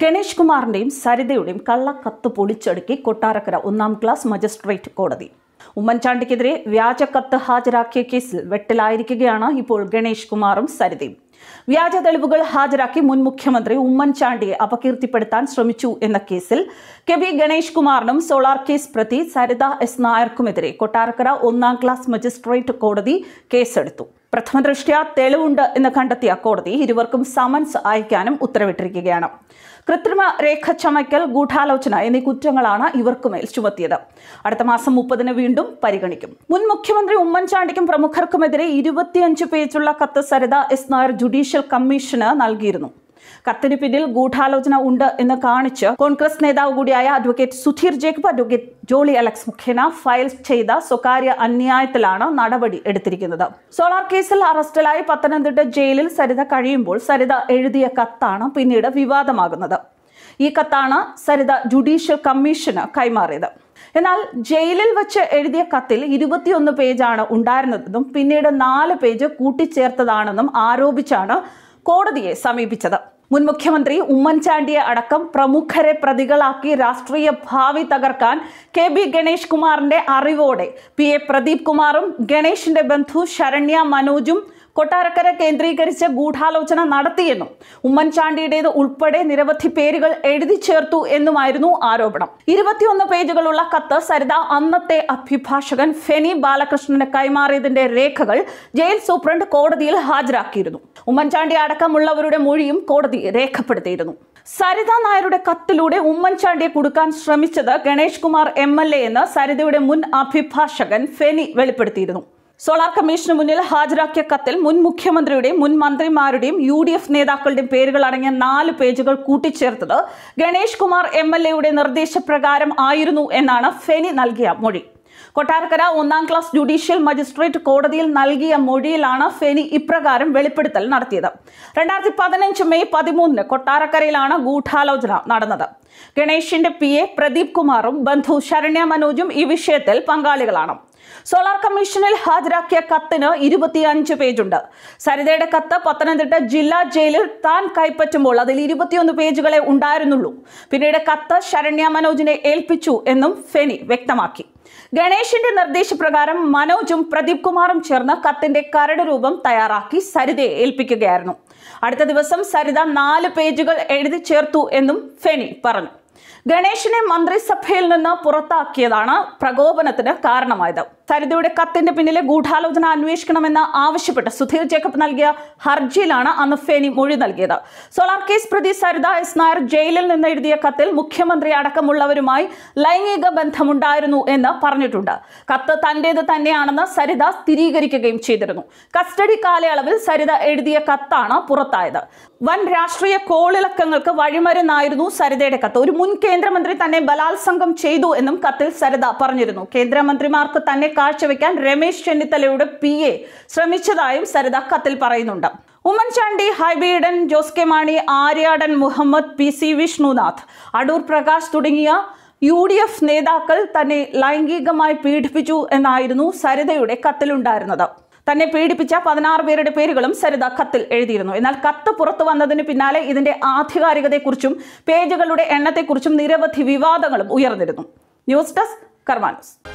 ഗണേഷ് കുമാറിൻ്റെയും സരിതയുടെയും കള്ളക്കത്ത് പൊളിച്ചടുക്കി കൊട്ടാരക്കര ഒന്നാം class magistrate കോടതി ഉമ്മൻചാണ്ടിക്കെതിരെ വ്യാജക്കത്ത് ഹാജരാക്കിയ കേസിൽ വെട്ടിലായിരിക്കുകയാണ് ഇപ്പോൾ ഗണേഷ് കുമാറും സരിതയും വ്യാജ തെളിവുകൾ ഹാജരാക്കി മുൻ മുഖ്യമന്ത്രി ഉമ്മൻചാണ്ടിയെ അപകീർത്തിപ്പെടുത്താൻ ശ്രമിച്ചു എന്ന കേസിൽ കെ വി ഗണേഷ് കുമാറിനും സോളാർ കേസ് പ്രതി സരിത എസ് നായർക്കുമെതിരെ കൊട്ടാരക്കര ഒന്നാം ക്ലാസ് മജിസ്ട്രേറ്റ് കോടതി കേസെടുത്തു പ്രഥമദൃഷ്ട്യാ തെളിവുണ്ട് എന്ന് കണ്ടെത്തിയ കോടതി ഇരുവർക്കും സമൻസ് അയക്കാനും ഉത്തരവിട്ടിരിക്കുകയാണ് കൃത്രിമ രേഖ ചമയ്ക്കൽ ഗൂഢാലോചന എന്നീ കുറ്റങ്ങളാണ് ഇവർക്കുമേൽ ചുമത്തിയത് അടുത്ത മാസം മുപ്പതിന് വീണ്ടും പരിഗണിക്കും മുൻ മുഖ്യമന്ത്രി ഉമ്മൻചാണ്ടിക്കും പ്രമുഖർക്കുമെതിരെ ഇരുപത്തിയഞ്ച് പേജുള്ള കത്ത് സരിത എസ് നായർ ജുഡീഷ്യൽ കമ്മീഷന് നൽകിയിരുന്നു കത്തിന് പിന്നിൽ ഗൂഢാലോചന ഉണ്ട് എന്ന് കാണിച്ച് കോൺഗ്രസ് നേതാവ് കൂടിയായ അഡ്വക്കേറ്റ് സുധീർ ജേക്കബ് അഡ്വക്കേറ്റ് ജോളി അലക്സ് മുഖേന ഫയൽ ചെയ്ത സ്വകാര്യ അന്യായത്തിലാണ് നടപടി എടുത്തിരിക്കുന്നത് സോളാർ കേസിൽ അറസ്റ്റിലായി പത്തനംതിട്ട ജയിലിൽ സരിത കഴിയുമ്പോൾ സരിത എഴുതിയ കത്താണ് പിന്നീട് വിവാദമാകുന്നത് ഈ കത്താണ് സരിത ജുഡീഷ്യൽ കമ്മീഷന് കൈമാറിയത് എന്നാൽ ജയിലിൽ വെച്ച് എഴുതിയ കത്തിൽ ഇരുപത്തിയൊന്ന് പേജാണ് ഉണ്ടായിരുന്നതെന്നും പിന്നീട് നാല് പേജ് കൂട്ടിച്ചേർത്തതാണെന്നും ആരോപിച്ചാണ് കോടതിയെ സമീപിച്ചത് മുൻ മുഖ്യമന്ത്രി ഉമ്മൻചാണ്ടിയെ അടക്കം പ്രമുഖരെ പ്രതികളാക്കി രാഷ്ട്രീയ ഭാവി തകർക്കാൻ കെ ബി ഗണേഷ് കുമാറിന്റെ അറിവോടെ പി എ പ്രദീപ് കുമാറും ഗണേഷിന്റെ ബന്ധു ശരണ്യ മനോജും കൊട്ടാരക്കര കേന്ദ്രീകരിച്ച് ഗൂഢാലോചന നടത്തിയെന്നും ഉമ്മൻചാണ്ടിയുടേത് ഉൾപ്പെടെ നിരവധി പേരുകൾ എഴുതി ചേർത്തു എന്നുമായിരുന്നു ആരോപണം ഇരുപത്തിയൊന്ന് പേജുകളുള്ള കത്ത് സരിത അന്നത്തെ അഭിഭാഷകൻ ഫെനി ബാലകൃഷ്ണന് കൈമാറിയതിന്റെ രേഖകൾ ജയിൽ സൂപ്രണ്ട് കോടതിയിൽ ഹാജരാക്കിയിരുന്നു ഉമ്മൻചാണ്ടി അടക്കമുള്ളവരുടെ മൊഴിയും കോടതി രേഖപ്പെടുത്തിയിരുന്നു സരിത നായരുടെ കത്തിലൂടെ ഉമ്മൻചാണ്ടിയെ കൊടുക്കാൻ ശ്രമിച്ചത് Ganesh Kumar M L A എന്ന് സരിതയുടെ മുൻ അഭിഭാഷകൻ ഫെനി വെളിപ്പെടുത്തിയിരുന്നു സോളാർ കമ്മീഷന് മുന്നിൽ ഹാജരാക്കിയ കത്തിൽ മുൻ മുഖ്യമന്ത്രിയുടെയും മുൻ മന്ത്രിമാരുടെയും യു ഡി എഫ് നേതാക്കളുടെയും പേരുകൾ അടങ്ങിയ നാല് പേജുകൾ കൂട്ടിച്ചേർത്തത് ഗണേഷ് കുമാർ എം എൽ എയുടെ നിർദ്ദേശപ്രകാരം ആയിരുന്നു എന്നാണ് ഫെനി നൽകിയ മൊഴി കൊട്ടാരക്കര ഒന്നാം ക്ലാസ് ജുഡീഷ്യൽ മജിസ്ട്രേറ്റ് കോടതിയിൽ നൽകിയ മൊഴിയിലാണ് ഫെനി ഇപ്രകാരം വെളിപ്പെടുത്തൽ നടത്തിയത് രണ്ടായിരത്തി പതിനഞ്ച് മെയ് പതിമൂന്നിന് കൊട്ടാരക്കരയിലാണ് ഗൂഢാലോചന നടന്നത് ഗണേഷിന്റെ പി എ പ്രദീപ് കുമാറും ബന്ധു ശരണ്യ മനോജും ഈ വിഷയത്തിൽ പങ്കാളികളാണ് സോളാർ കമ്മീഷനിൽ ഹാജരാക്കിയ കത്തിന് ഇരുപത്തിയഞ്ച് പേജുണ്ട് സരിതയുടെ കത്ത് പത്തനംതിട്ട ജില്ലാ ജയിലിൽ താൻ കൈപ്പറ്റുമ്പോൾ അതിൽ ഇരുപത്തിയൊന്ന് പേജുകളെ ഉണ്ടായിരുന്നുള്ളൂ പിന്നീട് കത്ത് ശരണ്യ മനോജിനെ ഏൽപ്പിച്ചു എന്നും ഫെനി വ്യക്തമാക്കി ഗണേഷിന്റെ നിർദ്ദേശപ്രകാരം മനോജും പ്രദീപ് കുമാറും ചേർന്ന് കത്തിന്റെ കരട് രൂപം തയ്യാറാക്കി സരിതയെ ഏൽപ്പിക്കുകയായിരുന്നു അടുത്ത ദിവസം സരിത നാല് പേജുകൾ എഴുതി ചേർത്തു എന്നും ഫെനി പറഞ്ഞു ഗണേഷിനെ മന്ത്രിസഭയിൽ നിന്ന് പുറത്താക്കിയതാണ് പ്രകോപനത്തിന് കാരണമായത് സരിതയുടെ കത്തിന്റെ പിന്നിലെ ഗൂഢാലോചന അന്വേഷിക്കണമെന്ന് ആവശ്യപ്പെട്ട് സുധീർ ജേക്കബ് നൽകിയ ഹർജിയിലാണ് അന്ന് ഫേനി മൊഴി നൽകിയത് സോളാർ കേസ് പ്രതി സരിത എസ് നായർ ജയിലിൽ നിന്ന് എഴുതിയ കത്തിൽ മുഖ്യമന്ത്രി അടക്കമുള്ളവരുമായി ലൈംഗിക ബന്ധമുണ്ടായിരുന്നു എന്ന് പറഞ്ഞിട്ടുണ്ട് കത്ത് തന്റേത് തന്നെയാണെന്ന് സരിത സ്ഥിരീകരിക്കുകയും ചെയ്തിരുന്നു കസ്റ്റഡി കാലയളവിൽ സരിത എഴുതിയ കത്താണ് പുറത്തായത് വൻ രാഷ്ട്രീയ കോളിളക്കങ്ങൾക്ക് വഴിമരുന്നായിരുന്നു സരിതയുടെ കത്ത് ഒരു മുൻകൈ കേന്ദ്രമന്ത്രി തന്നെ ബലാത്സംഗം ചെയ്തു എന്നും കത്തിൽ സരിത പറഞ്ഞിരുന്നു കേന്ദ്രമന്ത്രിമാർക്ക് തന്നെ കാഴ്ചവെക്കാൻ രമേശ് ചെന്നിത്തലയുടെ പി എ ശ്രമിച്ചതായും സരിത കത്തിൽ പറയുന്നുണ്ട് ഉമ്മൻചാണ്ടി ഹൈബീഡൻ ജോസ് കെ മാണി ആര്യാടൻ മുഹമ്മദ് പി സി വിഷ്ണുനാഥ് അടൂർ പ്രകാശ് തുടങ്ങിയ യു ഡി എഫ് നേതാക്കൾ തന്നെ ലൈംഗികമായി പീഡിപ്പിച്ചു എന്നായിരുന്നു സരിതയുടെ കത്തിലുണ്ടായിരുന്നത് തന്നെ പീഡിപ്പിച്ച പതിനാറ് പേരുടെ പേരുകളും സരിത കത്തിൽ എഴുതിയിരുന്നു എന്നാൽ കത്ത് പുറത്തു വന്നതിന് പിന്നാലെ ഇതിന്റെ ആധികാരികതയെക്കുറിച്ചും പേജുകളുടെ എണ്ണത്തെക്കുറിച്ചും നിരവധി വിവാദങ്ങളും ഉയർന്നിരുന്നു ന്യൂസ് ഡെസ്ക് കർമാനുസ്